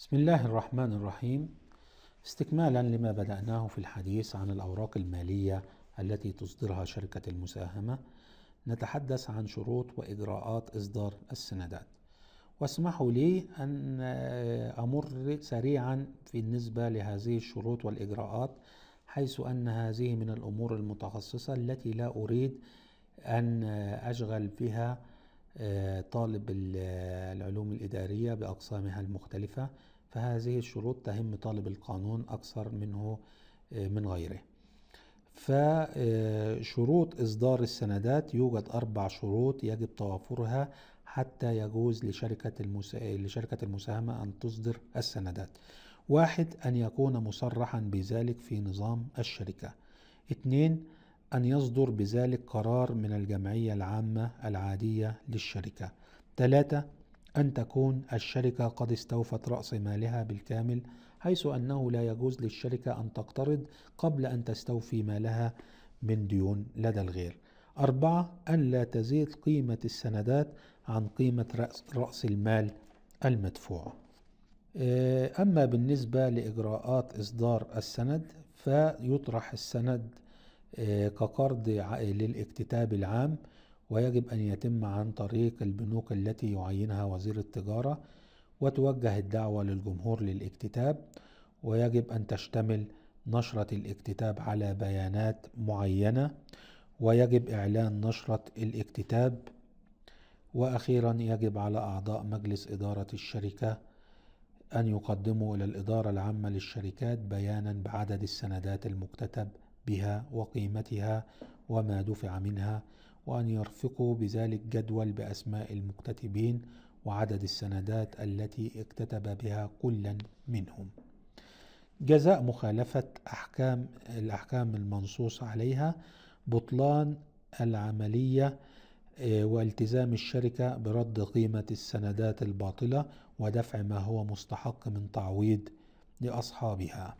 بسم الله الرحمن الرحيم استكمالا لما بدأناه في الحديث عن الأوراق المالية التي تصدرها شركة المساهمة نتحدث عن شروط وإجراءات إصدار السندات واسمحوا لي أن آه، أمر سريعا في النسبة لهذه الشروط والإجراءات حيث أن هذه من الأمور المتخصصة التي لا أريد أن آه، أشغل بها طالب العلوم الإدارية بأقسامها المختلفة فهذه الشروط تهم طالب القانون أكثر منه آه، من غيره فشروط آه، إصدار السندات يوجد أربع شروط يجب توافرها حتى يجوز لشركة, المسا... لشركة المساهمة أن تصدر السندات واحد أن يكون مصرحا بذلك في نظام الشركة اثنين أن يصدر بذلك قرار من الجمعية العامة العادية للشركة. ثلاثة: أن تكون الشركة قد استوفت رأس مالها بالكامل حيث أنه لا يجوز للشركة أن تقترض قبل أن تستوفي مالها من ديون لدى الغير. أربعة أن لا تزيد قيمة السندات عن قيمة رأس, رأس المال المدفوع. آه، أما بالنسبة لإجراءات إصدار السند فيطرح السند آه، كقرض للاكتتاب العام ويجب أن يتم عن طريق البنوك التي يعينها وزير التجارة وتوجه الدعوة للجمهور للاكتتاب ويجب أن تشتمل نشرة الاكتتاب على بيانات معينة ويجب إعلان نشرة الاكتتاب وأخيرا يجب على أعضاء مجلس إدارة الشركة أن يقدموا إلى الإدارة العامة للشركات بيانا بعدد السندات المكتتب بها وقيمتها وما دفع منها وأن يرفقوا بذلك جدول بأسماء المكتتبين وعدد السندات التي اكتتب بها كلا منهم جزاء مخالفة أحكام الأحكام المنصوص عليها بطلان العملية آه، والتزام الشركة برد قيمة السندات الباطلة ودفع ما هو مستحق من تعويض لأصحابها